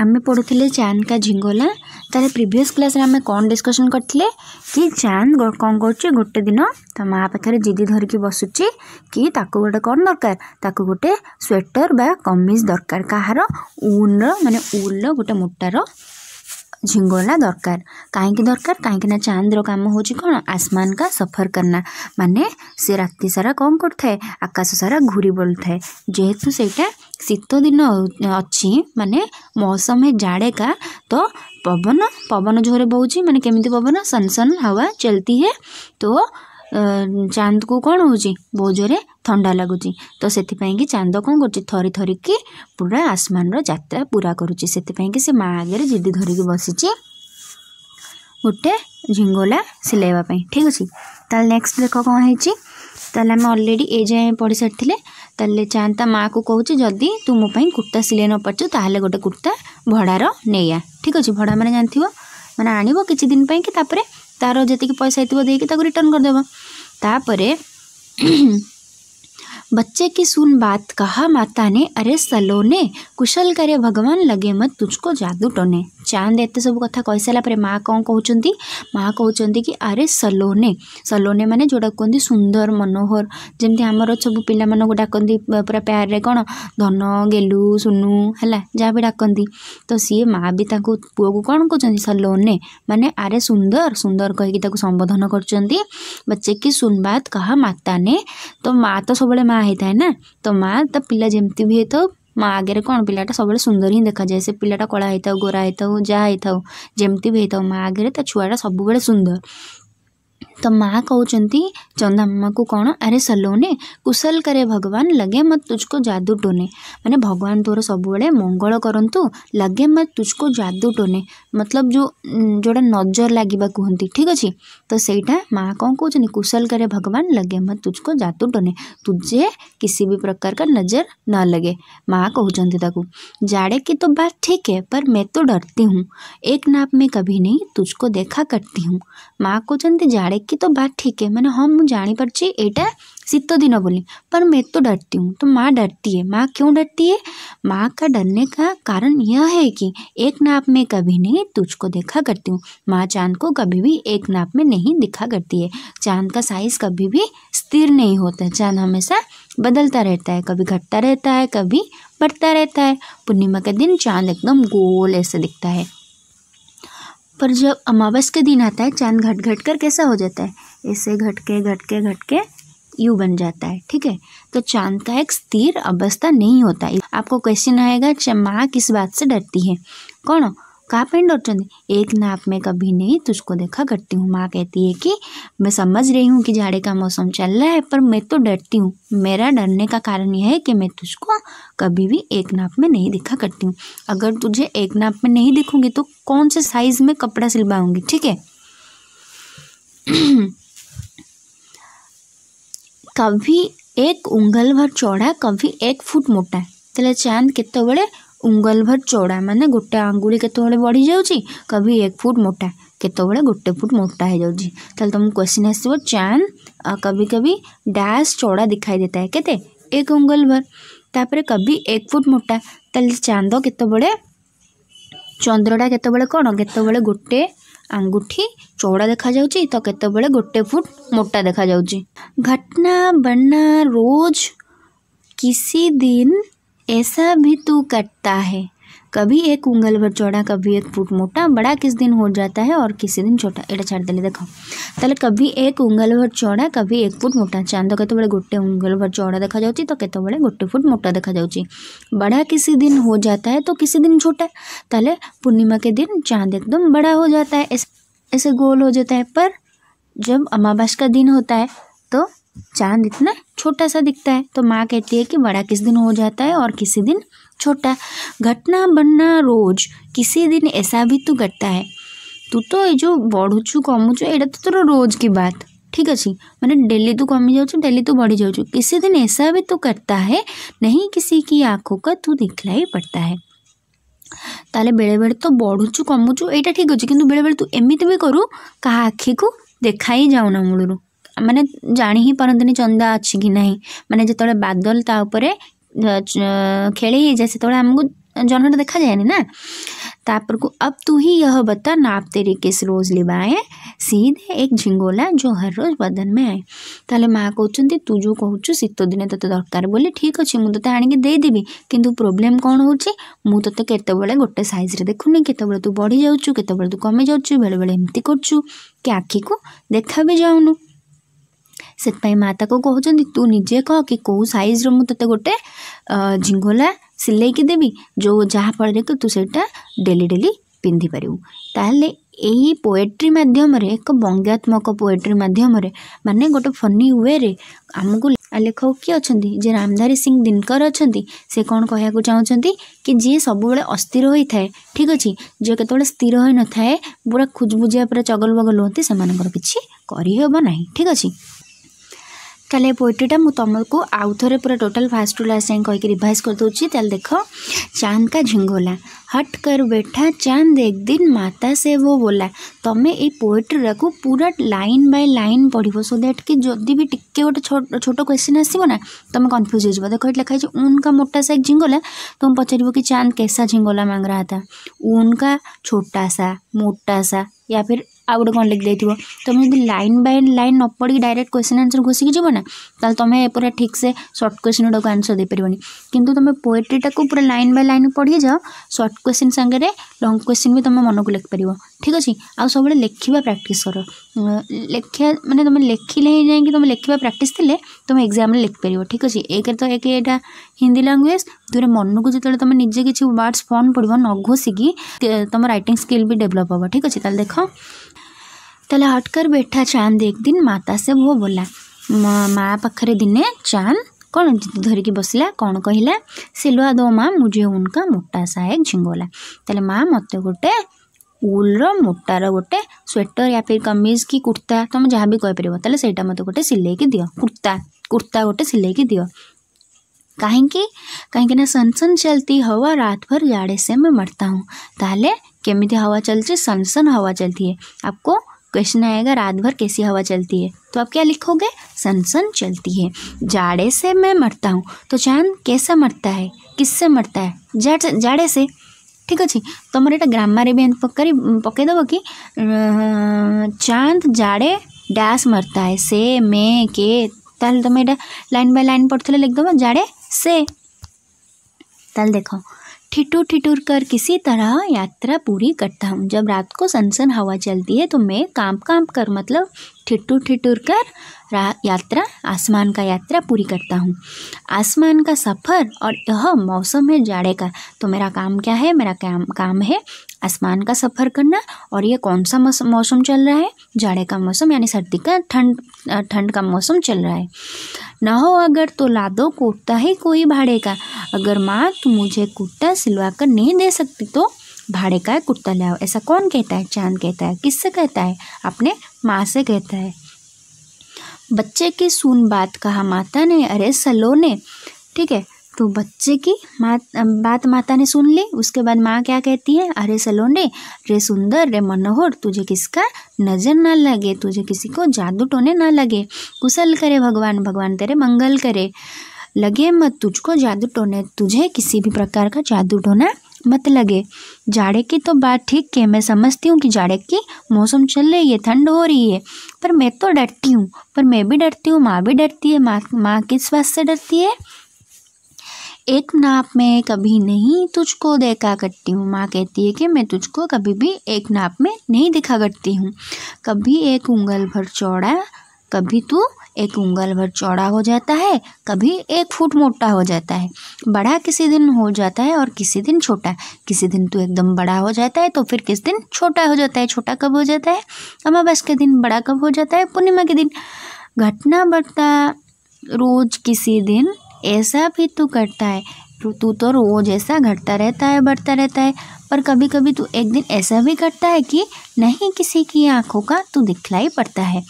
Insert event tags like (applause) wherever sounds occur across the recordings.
आम पढ़ुले चांद का झिंगोला तार प्रिभस क्लास आम कौन डिस्कसन करते कि चांद कौन कर गोटे दिन तो माँ पाखे जिदी धरिकी बसुची कि गोटे कौन दरकार गोटे स्वेटर बा कमिज दरकार कहार उन्र मानने उल्र गोटे मोटार झिंगोला दरकार कहीं दरकार कहीं चांद राम हो कौन आसमान का सफर करना माने से राति सारा कौन कर आकाश सारा घूरी बोलता था जेहेतु से शीत दिन अच्छी माने मौसम है जाड़े का तो पवन पवन जोर बहुत माने केमी पवन सन सन हवा चलती है तो चांद को कौन हो बहुत जोर ଥଣ୍ଡା ଲାଗୁଛି ତ ସେଥିପାଇଁକି ଚାନ୍ଦ କ'ଣ କରୁଛି ଥରି ଥରିକି ପୁରା ଆସମାନର ଯାତ୍ରା ପୁରା କରୁଛି ସେଥିପାଇଁକି ସେ ମାଆ ଆଗରେ ଜିଦି ଧରିକି ବସିଛି ଗୋଟେ ଝିଙ୍ଗୋଲା ସିଲେଇବା ପାଇଁ ଠିକ୍ ଅଛି ତାହେଲେ ନେକ୍ସଟ ଦେଖ କ'ଣ ହେଇଛି ତାହେଲେ ଆମେ ଅଲରେଡ଼ି ଏ ଯାଏଁ ପଢ଼ି ସାରିଥିଲେ ତାହେଲେ ଚାନ୍ଦ ତା ମାଆକୁ କହୁଛି ଯଦି ତୁ ମୋ ପାଇଁ କୁର୍ତ୍ତା ସିଲେଇ ନ ପାରୁଛୁ ତାହେଲେ ଗୋଟେ କୁର୍ତ୍ତା ଭଡ଼ାର ନେଇଆ ଠିକ୍ ଅଛି ଭଡ଼ା ମାନେ ଜାଣିଥିବ ମାନେ ଆଣିବ କିଛି ଦିନ ପାଇଁ କି ତାପରେ ତା'ର ଯେତିକି ପଇସା ହେଇଥିବ ଦେଇକି ତାକୁ ରିଟର୍ଣ୍ଣ କରିଦେବ ତାପରେ बच्चे की सुन बात कहा माता ने अरे सलोने कुशल करे भगवान लगे मत तुझको जादू टोने चांद एत सब कथ कहीसारा पर माँ कौन कौन माँ कौन कि अरे सलोने सलोने मैंने जोड़ा कहते सुंदर मनोहर जमी आमर सब पिला डाक पूरा प्यारे कौन धन गेलु सुनु है जहाँ भी डाक तो सी माँ भी पु को कौन कौन सलोने मैंने आरे सुंदर सुंदर कहीकि संबोधन करे कि सुनबात कहा माता ने तो माँ तो सब माँ होता है ना तो माँ तो पिला जमती भी है तो माँ आगे कौन पिलाटा सब सुंदर ही देखा जाए से पिलाटा कला होता गोरा होता है जहाँ होता है भी होता माँ आगे तो छुआटा सब सुंदर तो माँ कहते मामा को कौन अरे सलोने कुशल करे भगवान लगे मत तुझको जादू टोने मैंने भगवान तोर सब मंगल करतु लगे मत तुझको जादू टोने मतलब जो जोड़ा नजर लगे कहती ठीक अच्छे तो सहीटा माँ कौन कौन कुशल करे भगवान लगे मत तुझको जादू टोने तुझे किसी भी प्रकार का नजर न लगे माँ कहते जाड़े की तो बात ठीक है पर मैं तो डरती हूँ एक नाप में कभी नहीं तुझको देखा करती हूँ माँ कहते जाड़े बाकी तो बात ठीक है मैंने हाँ मुझे जानीपरि एटा शीत तो दिन बोली पर मैं तो डरती हूँ तो माँ डरती है माँ क्यों डरती है माँ का डरने का कारण यह है कि एक नाप में कभी नहीं तुझको देखा करती हूँ माँ चांद को कभी भी एक नाप में नहीं दिखा करती है चांद का साइज़ कभी भी स्थिर नहीं होता है चांद हमेशा बदलता रहता है कभी घटता रहता है कभी बढ़ता रहता है पूर्णिमा के दिन चांद एकदम गोल ऐसे दिखता है पर जब अमावस के दिन आता है चांद घट घट कर कैसा हो जाता है ऐसे घटके घटके घटके यू बन जाता है ठीक है तो चांद का एक स्थिर अवस्था नहीं होता आपको क्वेश्चन आएगा माँ किस बात से डरती है कौन कहाँ पर और चंद एक नाप में कभी नहीं तुझको देखा करती हूँ माँ कहती है कि मैं समझ रही हूँ कि झाड़े का मौसम चल रहा है पर मैं तो डरती हूँ मेरा डरने का कारण यह है कि मैं तुझको कभी भी एक नाप में नहीं दिखा करती हूँ अगर तुझे एक नाप में नहीं दिखूँगी तो कौन से साइज़ में कपड़ा सिलवाऊँगी ठीक है (clears throat) कभी एक उंगल भर चौड़ा कभी एक फुट मोटा है तेरा चांद कितने बड़े उंगल भर चौड़ा मान गोटे आंगुड़ी केत बढ़ी जा कभी एक फुट मोटा केतबाला गोटे फुट मोटा हो जाए तुमको क्वेश्चन आसो चांद कभी कभी डैश चौड़ा दिखाई देता है केते एक उंगल भर तापर कभी एक फुट मोटा तो चांद केत चंद्रटा केत कौन केत गोटे आंगूठी चौड़ा देखा जा तो केत गोटे फुट मोटा देखा जाटना बना रोज किसी दिन ऐसा भी तू तो कटता है कभी एक उंगल भर चौड़ा कभी एक फुट मोटा बड़ा किस दिन हो जाता है और किसी दिन छोटा एटा छाड़ दिले देखो तले कभी एक उंगल भर चौड़ा कभी एक फुट मोटा चांद तो बड़े गोटे उंगल भर चौड़ा देखा जाऊँगी तो, तो बड़े गोटे फुट मोटा देखा जाऊँगी बड़ा किसी दिन हो जाता है तो किसी दिन छोटा तले पूर्णिमा के दिन चांद एकदम बड़ा हो जाता है ऐसे गोल हो जाता है पर जब अमावस का दिन होता है तो चांद इतना छोटा सा दिखता है तो माँ कहती है कि बड़ा किस दिन हो जाता है और किसी दिन छोटा घटना बनना रोज किसी दिन ऐसा भी तो घटता है तू तो ये जो बढ़ू छू कमु छू तो तोर रोज की बात ठीक अच्छे मैंने डेली तो कमी जाऊँ डेली तो बढ़ी जाऊँ किसी दिन ऐसा भी तो करता है नहीं किसी की आँखों का तू दिखलाई पड़ता है ताले बेले बेले तो बढ़ू छू कमु छू ठीक अच्छे कि बेले बेले तू एम भी करूँ का आखि को देखाई जाऊना मूल मैंने ଜାଣି ही पारती चंदा ଅଛି କି ना ମାନେ ଯେତେବେଳେ ବାଦଲ ତା ଉପରେ से आमको ସେତେବେଳେ देखा जाए ना तापर को अब तू ही यह बता नाप तेरे किस रोज लिबाए सीधे एक झिंगोला जो हर रोज बदन में आए ताले माँ कहते तू जो कहचु शीत दिन तेत दरकार बोले ठीक अच्छे मुझे ते आईदेवि कितु प्रोब्लेम कौन हो केत गोटे सैज्रे देखुनि केत तू बढ़ी जाऊ केत तू कमी जाऊ बेले बेले एमती करू कि आखि को देखा भी जाऊनु ସେଥିପାଇଁ ମାତା କେଉଁ କହୁଛନ୍ତି ତୁ ନିଜେ କହ କି କେଉଁ ସାଇଜ୍ର ମୁଁ ତୋତେ ଗୋଟେ ଝିଙ୍ଗୁଲା ସିଲେଇକି ଦେବି ଯେଉଁ ଯାହାଫଳରେ କି ତୁ ସେଇଟା ଡେଲି ଡେଲି ପିନ୍ଧିପାରିବୁ ତାହେଲେ ଏହି ପୋଏଟ୍ରି ମାଧ୍ୟମରେ ଏକ ବ୍ୟଙ୍ଗାତ୍ମକ ପୋଏଟ୍ରି ମାଧ୍ୟମରେ ମାନେ ଗୋଟେ ଫନି ୱେରେ ଆମକୁ ଲେଖକ କିଏ ଅଛନ୍ତି ଯେ ରାମଧାରୀ ସିଂ ଦିନକର ଅଛନ୍ତି ସେ କ'ଣ କହିବାକୁ ଚାହୁଁଛନ୍ତି କି ଯିଏ ସବୁବେଳେ ଅସ୍ଥିର ହୋଇଥାଏ ଠିକ୍ ଅଛି ଯିଏ କେତେବେଳେ ସ୍ଥିର ହୋଇନଥାଏ ପୁରା ଖୁଜବୁଜିଆ ପୁରା ଚଗଲ ବଗଲ ହୁଅନ୍ତି ସେମାନଙ୍କର କିଛି କରିହେବ ନାହିଁ ଠିକ୍ ଅଛି कल ପୋଏଟ୍ରିଟା ମୁଁ आउ ଆଉ पूरा ପୁରା फास्ट टू लास्ट ଲାଷ୍ଟ कहीकि रिभाइज कर दूसरी ତାହେଲେ ଦେଖ ଚାନ୍ଦ କା हट कर बैठा चांद एक दिन माता से वो बोला तुम्हें ये पोएट्री को पूरा लाइन बाय लाइन पढ़व सो दैट कि जदि भी टिके गोटे छोट क्वेश्चन आसो ना तुम कन्फ्यूज हो देख ये लिखाई ऊन का मोटा सा एक झिंगोला तुम पचार कि चांद कैसा झिंगोला मांग रहा था ऊन का छोटा सा मोटा सा या फिर ଆଉ ଗୋଟେ କ'ଣ ଲେଖିଦେଇଥିବ ତୁମେ ଯଦି ଲାଇନ୍ ବାଇ ଲାଇନ୍ ନ ପଢ଼ିକି ଡାଇରେକ୍ଟ କ୍ୱେଶ୍ଚନ୍ ଆନ୍ସର୍ ଘୋଷିକି ଯିବ ନା ତାହେଲେ ତୁମେ ପୁରା ଠିକ୍ସେ ସର୍ଟ କ୍ୱେଶ୍ଚନ୍ ଗୁଡ଼ାକୁ ଆନ୍ସର୍ ଦେଇପାରିବନି କିନ୍ତୁ ତୁମେ ପୋଏଟ୍ରିଟାକୁ ପୁରା ଲାଇନ୍ ବାଇ ଲାଇନ୍ ପଢ଼ିକି ଯାଅ ସର୍ଟ କ୍ୱେଶ୍ଚନ୍ ସାଙ୍ଗରେ ଲଙ୍ଗ କ୍ୱେଶ୍ଚନ୍ ବି ତୁମେ ମନକୁ ଲେଖିପାରିବ ଠିକ୍ ଅଛି ଆଉ ସବୁବେଳେ ଲେଖିବା ପ୍ରାକ୍ଟିସ୍ କର ଲେଖିବା ମାନେ ତୁମେ ଲେଖିଲେ ହିଁ ଯାଇକି ତୁମେ ଲେଖିବା ପ୍ରାକ୍ଟିସ୍ ଥିଲେ ତୁମେ ଏକ୍ଜାମ୍ରେ ଲେଖିପାରିବ ଠିକ୍ ଅଛି ଏକରେ ତ ଏକ ଏଇଟା ହିନ୍ଦୀ ଲାଙ୍ଗୁଏଜ୍ ଦୁଇରେ ମନକୁ ଯେତେବେଳେ ତୁମେ ନିଜେ କିଛି ୱାର୍ଡ଼ସ୍ ଫର୍ମ ପଡ଼ିବ ନ ଘୋଷିକି ତୁମ ରାଇଟିଂ ସ୍କିଲ୍ ବି ଡେଭଲପ୍ ହେବ ଠିକ୍ ଅଛି ତାହେଲେ ଦେଖ ताले हटकर बैठा चांद एक दिन माता से वो बोला माँ पाखे दिने चांद कौन धरिकी बसला कौन कहला सिलुआ दो माँ मुझे उनका मोटा सा एक झिंगोला ताले माँ मत गोटे उल्र मोटार गोटे स्वेटर या फिर कमीज कि कुर्ता तुम जहाँ भी कहीपर तेल से मत गोटे सिलई कि दि कुर्ता कुर्ता गोटे सिलई कि दि कहीं कहीं सन सन चलती हवा रात भर जाड़े से मैं मरता हूँ ताले केमी हवा चलती सन सन हवा चलती है आपको क्वेश्चन आएगा रात भर कैसी हवा चलती है तो आप क्या लिखोगे सन सन चलती है जाड़े से मैं मरता हूँ तो चांद कैसे मरता है किससे मरता है जाड़े जाड़े से ठीक अच्छे तुम ये ग्रामर भी एंत पक पके कि चांद जाड़े डैस मरता है से मैं के तुम्हें तो लाइन बाय लाइन पढ़ते तो लिख जाड़े से तल देखो ठिठुर ठिठुर कर किसी तरह यात्रा पूरी करता हूँ जब रात को सनसन हवा चलती है तो मैं काम काम कर मतलब ठिठुर ठिठुर कर यात्रा आसमान का यात्रा पूरी करता हूँ आसमान का सफ़र और यह मौसम है जाड़े का तो मेरा काम क्या है मेरा काम काम है आसमान का सफ़र करना और यह कौन सा मौसम चल रहा है जाड़े का मौसम यानी सर्दी का ठंड ठंड का मौसम चल रहा है न हो अगर तो ला दो कुर्ता ही कोई भाड़े का अगर माँ तुम मुझे कुर्ता सिलवा कर नहीं दे सकती तो भाड़े का कुर्ता ले आओ ऐसा कौन कहता है चांद कहता है किससे कहता है अपने माँ से कहता है बच्चे की सुन बात कहा माता ने अरे सलो ने ठीक है तो बच्चे की मात बात माता ने सुन ली उसके बाद माँ क्या कहती है अरे सलोंडे रे सुंदर रे मनोहर तुझे किसका नज़र ना लगे तुझे किसी को जादू टोने ना लगे कुशल करे भगवान भगवान तेरे मंगल करे लगे मत तुझको जादू टोने तुझे किसी भी प्रकार का जादू टोना मत लगे जाड़े की तो बात ठीक है मैं समझती हूँ कि जाड़े की मौसम चल रही है ठंड हो रही है पर मैं तो डरती हूँ पर मैं भी डरती हूँ माँ भी डरती है माँ माँ किस बात से डरती है एक नाप में कभी नहीं तुझको देखा करती हूँ माँ कहती है कि मैं तुझको कभी भी एक नाप में नहीं देखा करती हूँ कभी एक उंगल भर चौड़ा कभी तू एक उंगल भर चौड़ा हो जाता है कभी एक फुट मोटा हो जाता है बड़ा किसी दिन हो जाता है और किसी दिन छोटा किसी दिन तू एकदम बड़ा हो जाता है तो फिर किस दिन छोटा हो जाता है छोटा कब हो जाता है अमावस के दिन बड़ा कब हो जाता है पूर्णिमा के दिन घटना बढ़ता रोज किसी दिन ऐसा भी तू करता है तू तो रोज ऐसा घटता रहता है बढ़ता रहता है पर कभी कभी तू एक दिन ऐसा भी करता है कि नहीं किसी की आंखों का तू दिखलाई पड़ता है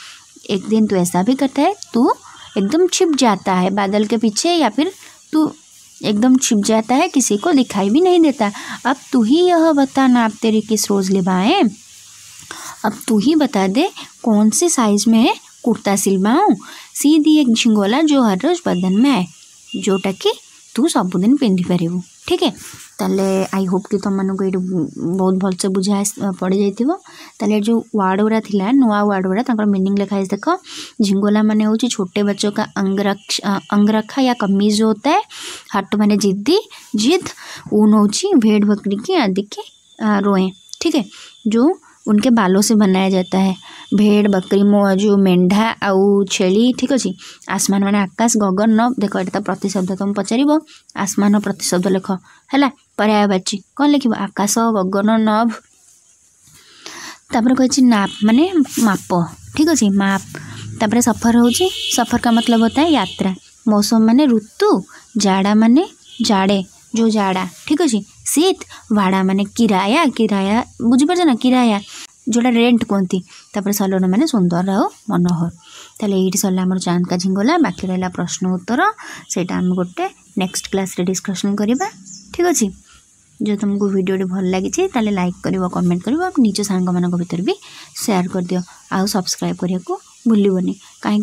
एक दिन तू ऐसा भी करता है तू एकदम छिप जाता है बादल के पीछे या फिर तू एकदम छिप जाता है किसी को दिखाई भी नहीं देता अब तू ही यह बताना आप तेरी किस रोज़ लिबाएँ अब तू ही बता दे कौन से साइज़ में कुर्ता सिलवाऊँ सीधी एक झिंगोला जो हर रोज़ बदन में आए जोटा कि तू सबुद पिंधिपर ठीक है तले आई होप कि तुमको ये बहुत भलसे बुझा पड़ जाइ तले जो वार्ड गुड़ा थी नुआ वार्ड गुड़ा मिनिंग लिखाई देख झिंगोला मान छोटे बच्चों का अंगरक्ष अंगरखा या कमीज होता है हाट मैंने जिदी जिद ऊन हो भेड़ बकरी की आदि के रोए ठीक है जो उनके बालों से बनाया जाता है भेड़ बकरी मोजू मेढा आउ छेली ठीक अच्छे आसमान मान आकाश गगन न देख ये प्रतिशब्द तुम पचार आसमान प्रतिशब्द लेख है पर्यायवाची कौन लिख आकाश गगन नभ तापर कह मानने माप ठीक अच्छे माप ताप सफर हो सफर का मतलब होता है यात्रा मौसम मान ऋतु जाड़ा मान जाड़े ଯୋଉ ଠିକ୍ ଅଛି ସିଟ୍ ଭାଡ଼ା ମାନେ କିରାୟା କିରାୟା ବୁଝିପାରୁଛ ନା କିରାୟା ଯେଉଁଟା ରେଣ୍ଟ କୁହନ୍ତି ତାପରେ ସଲନ ମାନେ ସୁନ୍ଦର ଆଉ ମନୋହର ତାହେଲେ ଏଇଠି ସରିଲା ଆମର ଚାନ୍ଦ କା ଝିଙ୍ଗଲା ବାକି ରହିଲା ପ୍ରଶ୍ନ ଉତ୍ତର ସେଇଟା ଆମେ ଗୋଟେ ନେକ୍ସଟ କ୍ଲାସ୍ରେ ଡିସ୍କସନ୍ କରିବା ଠିକ୍ ଅଛି जो तुमको भिडियो भल लगी लाइक कर कमेंट कर निज सांग मान भर भी सेयार करदियो आउ सब्सक्राइब करने को भूल कहीं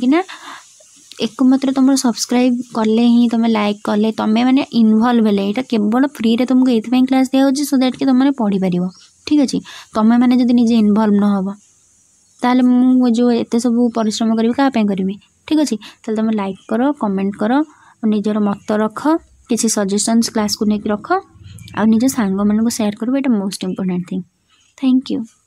ଏକମାତ୍ର ତୁମର ସବସ୍କ୍ରାଇବ୍ କଲେ ହିଁ ତୁମେ ଲାଇକ୍ କଲେ ତୁମେମାନେ ଇନଭଲ୍ଭ ହେଲେ ଏଇଟା କେବଳ ଫ୍ରିରେ ତୁମକୁ ଏଇଥିପାଇଁ କ୍ଲାସ୍ ଦିଆହେଉଛି ସୋ ଦ୍ୟାଟ୍ କି ତୁମେ ପଢ଼ିପାରିବ ଠିକ୍ ଅଛି ତୁମେମାନେ ଯଦି ନିଜେ ଇନଭଲ୍ଭ ନ ହେବ ତାହେଲେ ମୁଁ ଯେଉଁ ଏତେ ସବୁ ପରିଶ୍ରମ କରିବି କାହା ପାଇଁ କରିବି ଠିକ୍ ଅଛି ତାହେଲେ ତୁମେ ଲାଇକ୍ କର କମେଣ୍ଟ କର ନିଜର ମତ ରଖ କିଛି ସଜେସନ୍ସ କ୍ଲାସ୍କୁ ନେଇକି ରଖ ଆଉ ନିଜ ସାଙ୍ଗମାନଙ୍କୁ ସେୟାର କରିବ ଏଇଟା most important thing thank you